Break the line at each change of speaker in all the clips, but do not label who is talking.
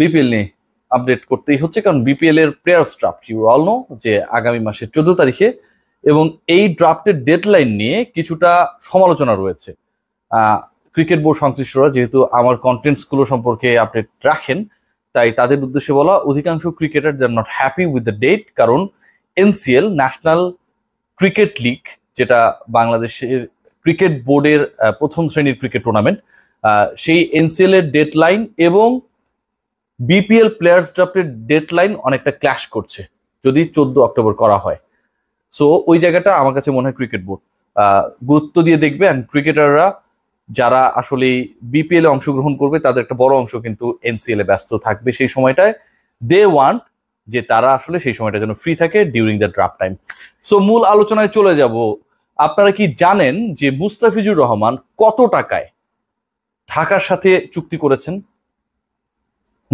BPL নিয়ে update করতেই হচ্ছে কারণ বিপিএল এর player draft you all know যে আগামী মাসের চোদ্দ তারিখে এবং এই ড্রাফটের ডেডলাইন নিয়ে কিছুটা সমালোচনা রয়েছে ক্রিকেট বোর্ড সংশ্লিষ্টরা যেহেতু আমার কন্টেন্টসগুলো সম্পর্কে আপডেট রাখেন তাই তাদের উদ্দেশ্যে বলা অধিকাংশ cricketer they are not happy with the date কারণ এনসিএল ন্যাশনাল ক্রিকেট লিগ যেটা বাংলাদেশের ক্রিকেট বোর্ডের প্রথম শ্রেণীর ক্রিকেট টুর্নামেন্ট সেই এনসিএল এর ডেডলাইন এবং বিপিএল প্লেয়ার্স ড্রাফটের ডেডলাইন অনেকটা ক্ল্যাশ করছে যদি চোদ্দ অক্টোবর করা হয় সো ওই জায়গাটা আমার কাছে মনে হয় ক্রিকেট বোর্ড গুরুত্ব দিয়ে দেখবে অ্যান্ড ক্রিকেটাররা যারা আসলে বিপিএল এ অংশগ্রহণ করবে তাদের একটা বড় অংশ কিন্তু এনসিএল এ ব্যস্ত থাকবে সেই সময়টায় দে ওয়ান্ট যে তারা আসলে সেই সময়টা যেন ফ্রি থাকে during the draft time so মূল আলোচনায় চলে যাব আপনারা কি জানেন যে মুস্তাফিজুর রহমান কত টাকায় ঢাকার সাথে চুক্তি করেছেন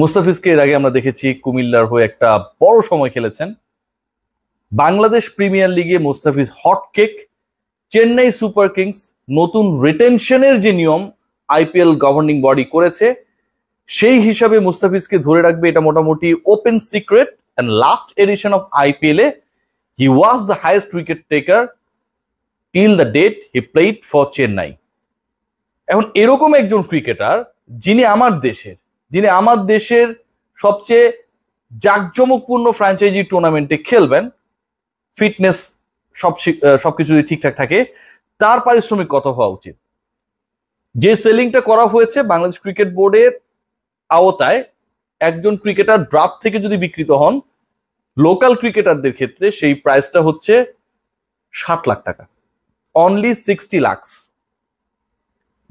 মুস্তাফিজকে এর আগে আমরা দেখেছি কুমিল্লার হয়ে একটা বড় সময় খেলেছেন বাংলাদেশ প্রিমিয়ার লিগে Mustafiz hot cake Chennai super kings নতুন রিটেনশনের যে নিয়ম আইপিএল গভর্নিং বডি করেছে সেই হিসাবে মুস্তাফিজকে ধরে রাখবে এটা মোটামুটি open secret and last edition of IPL এ he was the highest wicket taker till the date he played for Chennai এখন এরকম একজন ক্রিকেটার যিনি আমার দেশের যিনি আমার দেশের সবচেয়ে জাঁকজমকপূর্ণ ফ্র্যাঞ্চাইজি টুর্নামেন্টে খেলবেন ফিটনেস সব সবকিছু যদি ঠিকঠাক থাকে তার পারিশ্রমিক কত হওয়া উচিত যে সেলিংটা করা হয়েছে বাংলাদেশ ক্রিকেট বোর্ডের আওতায় একজন ক্রিকেটার ড্রাফট থেকে যদি বিকৃত হন লোকাল ক্রিকেটারদের ক্ষেত্রে সেই প্রাইসটা হচ্ছে ষাট লাখ টাকা অনলি সিক্সটি লাখস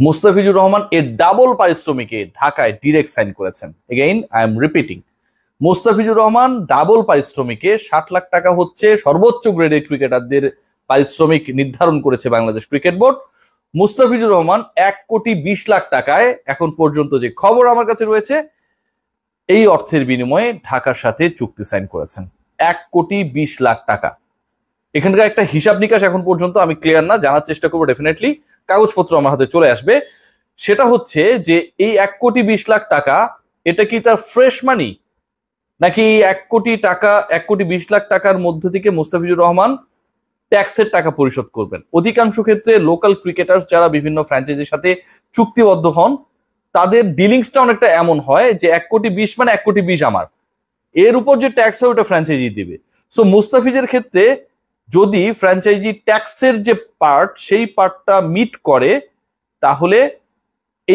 মুস্তাফিজুর রহমান এর ডাবল পারিশ্রমিকে ঢাকায় ডিরেক্ট সাইন করেছেন again I am repeating Mustafizur Rahman double পারিশ্রমিকে ষাট লাখ টাকা হচ্ছে সর্বোচ্চ গ্রেডের ক্রিকেটারদের পারিশ্রমিক নির্ধারণ করেছে বাংলাদেশ ক্রিকেট বোর্ড মুস্তাফিজুর রহমান এক কোটি বিশ লাখ টাকায় এখন পর্যন্ত যে খবর আমার কাছে রয়েছে এই অর্থের বিনিময়ে ঢাকার সাথে চুক্তি সাইন করেছেন এক কোটি বিশ লাখ টাকা এখানকার একটা হিসাব নিকাশ এখন পর্যন্ত আমি ক্লিয়ার না জানার চেষ্টা করবো ডেফিনেটলি কাগজপত্র আমার হাতে চলে আসবে সেটা হচ্ছে যে এই এক কোটি বিশ লাখ টাকা এটা কি তার ফ্রেশ মানি নাকি এক কোটি টাকা এক কোটি বিশ লাখ টাকার মধ্যে থেকে মোস্তাফিজুর রহমান ট্যাক্সের টাকা পরিশোধ করবেন অধিকাংশ ক্ষেত্রে লোকাল ক্রিকেটার্স যারা বিভিন্ন ফ্র্যাঞ্চাইজির সাথে চুক্তিবদ্ধ হন তাদের ডিলিংসটা অনেকটা এমন হয় যে এক কোটি বিশ মানে এক কোটি বিশ আমার এর উপর যে ট্যাক্স হয় ওটা ফ্র্যাঞ্চাইজি দিবে সো মুস্তাফিজের ক্ষেত্রে যদি ফ্র্যাঞ্চাইজি ট্যাক্সের যে পার্ট সেই পার্টটা মিট করে তাহলে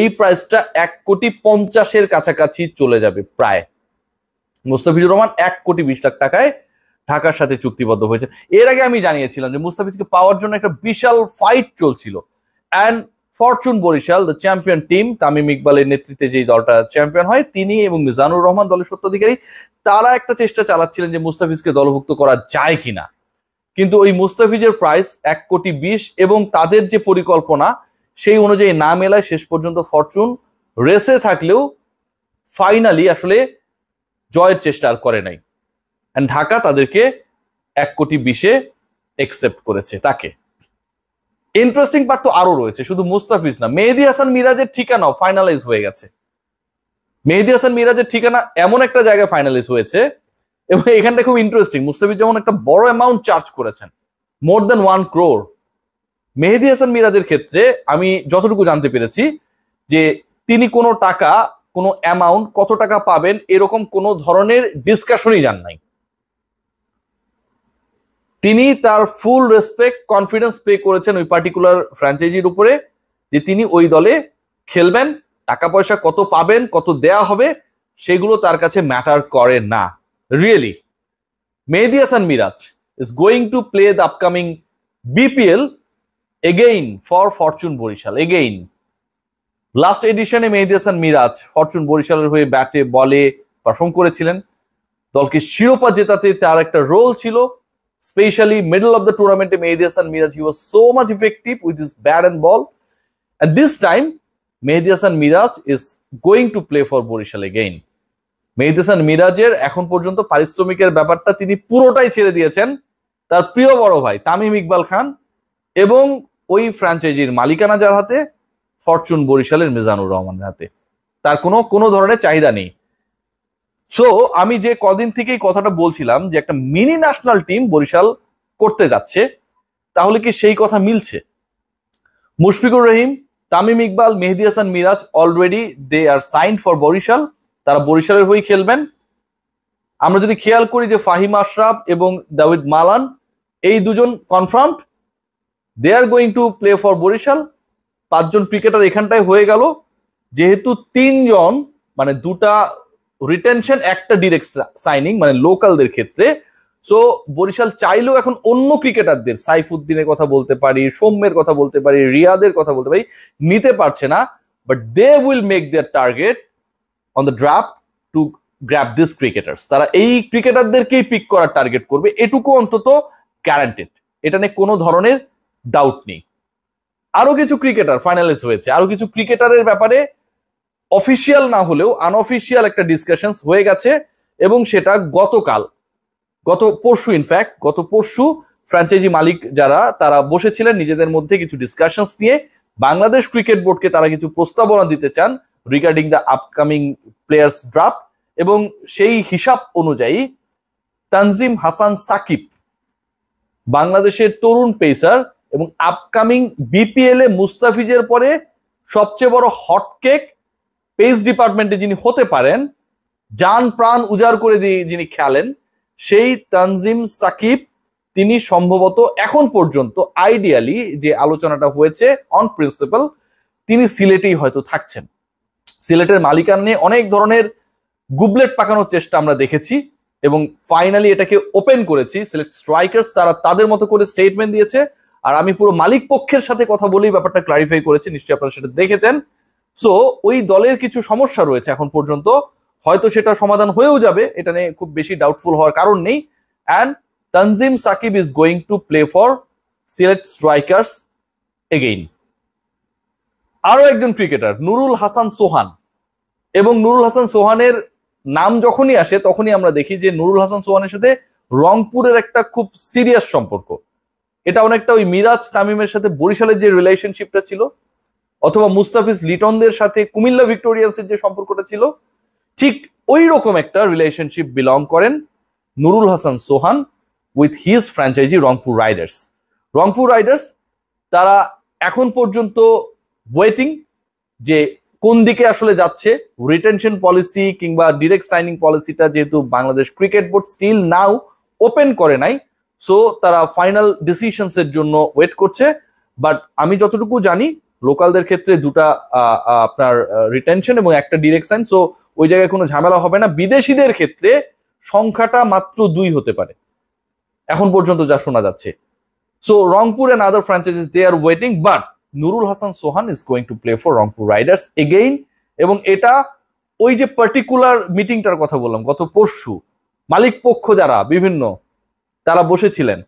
এই প্রাইসটা এক কোটি পঞ্চাশের কাছাকাছি চলে যাবে প্রায় মুস্তাফিজুর রহমান এক কোটি বিশ লাখ টাকায় ঢাকার সাথে চুক্তিবদ্ধ হয়েছে এর আগে আমি জানিয়েছিলাম যে মুস্তাফিজকে পাওয়ার জন্য একটা বিশাল ফাইট চলছিল and fortune Barishal the champion team Tamim ইকবালের নেতৃত্বে যেই দলটা চ্যাম্পিয়ন হয় তিনি এবং মিজানুর রহমান দলের সত্যাধিকারী তারা একটা চেষ্টা চালাচ্ছিলেন যে মুস্তাফিজকে দলভুক্ত করা যায় কিনা কিন্তু ওই মুস্তাফিজের প্রাইস এক কোটি বিশ এবং তাদের যে পরিকল্পনা সেই অনুযায়ী না মেলায় শেষ পর্যন্ত ফরচুন রেসে থাকলেও ফাইনালি আসলে জয়ের চেষ্টা আর করে নাই অ্যান্ড ঢাকা তাদেরকে এক কোটি বিশে একসেপ্ট করেছে তাকে ইন্টারেস্টিং পার্ট তো আরো রয়েছে শুধু মুস্তাফিজ না মেহেদি হাসান মিরাজের ঠিকানাও ফাইনালাইজ হয়ে গেছে মেহেদি হাসান মিরাজের ঠিকানা এমন একটা জায়গায় ফাইনালাইজ হয়েছে এবং এখানটা খুব ইন্টারেস্টিং মুস্তাফিজ একটা বড় অ্যামাউন্ট চার্জ করেছেন more than one crore Mehedi Hasan মিরাজের ক্ষেত্রে আমি যতটুকু জানতে পেরেছি যে তিনি কোনো টাকা কোনো অ্যামাউন্ট কত টাকা পাবেন এরকম কোনো ধরনের ডিসকাশনই যান নাই তিনি তার ফুল রেসপেক্ট কনফিডেন্স পে করেছেন ওই পার্টিকুলার ফ্র্যাঞ্চাইজির উপরে যে তিনি ওই দলে খেলবেন টাকা পয়সা কত পাবেন কত দেয়া হবে সেগুলো তার কাছে ম্যাটার করে না really Mehdi Hasan Miraj is going to play the upcoming BPL again for Fortune Borishal again last এডিশনে মেহেদি হাসান মিরাজ ফরচুন বরিশালের হয়ে ব্যাটে বলে পারফর্ম করেছিলেন দলকে শিরোপা জেতাতে তার একটা রোল ছিল স্পেশালি মিডল অফ দ্য টুর্নামেন্টে Mehedi Hasan Miraz he was so much effective with this bat and ball and this time Mehedi Hasan Miraz is going to play for Barishal again মেহদেসান মিরাজের এখন পর্যন্ত পারিশ্রমিকের ব্যাপারটা তিনি পুরোটাই ছেড়ে দিয়েছেন তার প্রিয় বড় ভাই তামিম ইকবাল খান এবং ওই ফ্র্যাঞ্চাইজির মালিকানা যার হাতে ফরচুন বরিশালের মিজানুর রহমানের হাতে তার কোনো কোনো ধরনের চাহিদা নেই সো আমি যে কদিন থেকেই কথাটা বলছিলাম যে একটা মিনি ন্যাশনাল টিম বরিশাল করতে যাচ্ছে তাহলে কি সেই কথা মিলছে Mushfiqur Rahim Tamim Iqbal Mehedi Hasan Miraz already they are sign for Barishal তারা বরিশালের হয়ে খেলবেন আমরা যদি খেয়াল করি যে ফাহিম আশরাফ এবং দাউদ মালান এই দুজন confirm they are going to play for Barishal পাঁচজন ক্রিকেটার এখানটায় হয়ে গেল যেহেতু তিনজন মানে দুটা রিটেনশন একটা ডিরেক্ট সাইনিং মানে লোকালদের ক্ষেত্রে সো বরিশাল চাইলেও এখন অন্য ক্রিকেটারদের সাইফুদ্দিনের কথা বলতে পারি সৌম্যের কথা বলতে পারি রিয়াদের কথা বলতে পারি নিতে পারছে না but they will make their target on the draft to grab this cricketers তারা এই ক্রিকেটারদেরকেই পিক করার টার্গেট করবে এটুকু অন্তত গ্যারান্টেড এটা নিয়ে কোনো ধরনের ডাউট নেই আরো কিছু ক্রিকেটার ফাইনালিস্ট হয়েছে আরো কিছু ক্রিকেটারের ব্যাপারে অফিসিয়াল না হলেও আনঅফিসিয়াল একটা ডিসকাশন হয়ে গেছে এবং সেটা গতকাল গত পরশু ইনফ্যাক্ট গত পরশু ফ্র্যাঞ্চাইজি মালিক যারা তারা বসেছিলেন নিজেদের মধ্যে কিছু ডিসকাশনস নিয়ে বাংলাদেশ ক্রিকেট বোর্ডকে তারা কিছু প্রস্তাবনা দিতে চান regarding the upcoming players draft এবং সেই হিসাব অনুযায়ী তানজিম হাসান সাকিব বাংলাদেশের তরুণ পেসার এবং আপকামিং বিপিএল এ মুস্তাফিজের পরে সবচেয়ে বড় হটকেক পেস ডিপার্টমেন্টে যিনি হতে পারেন যান প্রাণ উজাড় করে দিয়ে যিনি খেলেন সেই তানজিম সাকিব তিনি সম্ভবত এখন পর্যন্ত আইডিয়ালি যে আলোচনাটা হয়েছে অন প্রিন্সিপাল তিনি সিলেটেই হয়তো থাকছেন সিলেটের মালিকান নিয়ে অনেক ধরনের গুবলেট পাকানোর চেষ্টা আমরা দেখেছি এবং ফাইনালি এটাকে ওপেন করেছি সিলেট স্ট্রাইকার্স তারা তাদের মতো করে স্টেটমেন্ট দিয়েছে আর আমি পুরো মালিক পক্ষের সাথে কথা বলেই ব্যাপারটা ক্লারিফাই করেছি নিশ্চয়ই আপনারা সেটা দেখেছেন সো ওই দলের কিছু সমস্যা রয়েছে এখন পর্যন্ত হয়তো সেটা সমাধান হয়েও যাবে এটা নিয়ে খুব বেশি ডাউটফুল হওয়ার কারণ নেই and Tanzim Sakib is going to play for Sylhet strikers again আরও একজন ক্রিকেটার নুরুল হাসান সোহান এবং নুরুল হাসান সোহানের নাম যখনই আসে তখনই আমরা দেখি যে নুরুল হাসান সোহানের সাথে রংপুরের একটা খুব সিরিয়াস সম্পর্ক এটা অনেকটা ওই মিরাজ তামিমের সাথে বরিশালের যে রিলেশনশিপটা ছিল অথবা মুস্তাফিজ লিটনদের সাথে কুমিল্লা ভিক্টোরিয়ান্সের যে সম্পর্কটা ছিল ঠিক ওই রকম একটা রিলেশনশিপ বিলং করেন Nurul Hasan Sohan with his franchise Rangpur riders Rangpur riders তারা এখন পর্যন্ত ওয়েটিং যে কোন দিকে আসলে যাচ্ছে রিটেনশন পলিসি কিংবা ডিরেক্ট সাইনিং পলিসিটা যেহেতু Bangladesh cricket board still now open করে নাই সো তারা ফাইনাল ডিসিশনস এর জন্য ওয়েট করছে বাট আমি যতটুকু জানি লোকালদের ক্ষেত্রে দুটা আপনার রিটেনশন এবং একটা ডিরেক্ট সাইন সো ওই জায়গায় কোনো ঝামেলা হবে না বিদেশিদের ক্ষেত্রে সংখ্যাটা মাত্র দুই হতে পারে এখন পর্যন্ত যা শোনা যাচ্ছে so Rangpur and other franchises they are waiting but Nurul Hasan Sohan is going to play for Rangpur riders again এবং এটা ওই যে পার্টিকুলার মিটিংটার কথা বললাম গত পরশু মালিক পক্ষ যারা বিভিন্ন তারা বসেছিলেন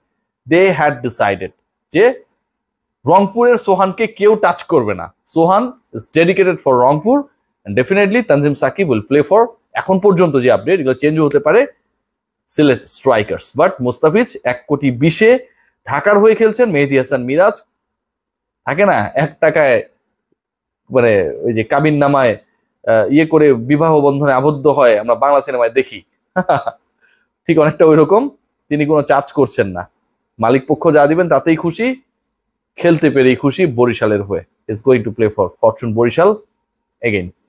দে হ্যাড ডিসাইডেড যে রংপুরের সোহানকে কেউ টাচ করবে না Sohan is dedicated for Rangpur definitely Tanzim Sakib will play for এখন পর্যন্ত যে আপডেট এগুলো চেঞ্জ হতে পারে সিলেট স্ট্রাইকার্স বাট মোস্তাফিজ এক কোটি বিশে ঢাকার হয়ে খেলছেন মেহেদি হাসান মিরাজ থাকে না এক টাকায় মানে ওই যে কাবিন নামায় ইয়ে করে বিবাহ বন্ধনে আবদ্ধ হয় আমরা বাংলা সিনেমায় দেখি ঠিক অনেকটা ওই রকম তিনি কোনো চার্জ করছেন না মালিক পক্ষ যা দিবেন তাতেই খুশি খেলতে পেরেই খুশি বরিশালের হয়ে is going to play for fortune Barishal again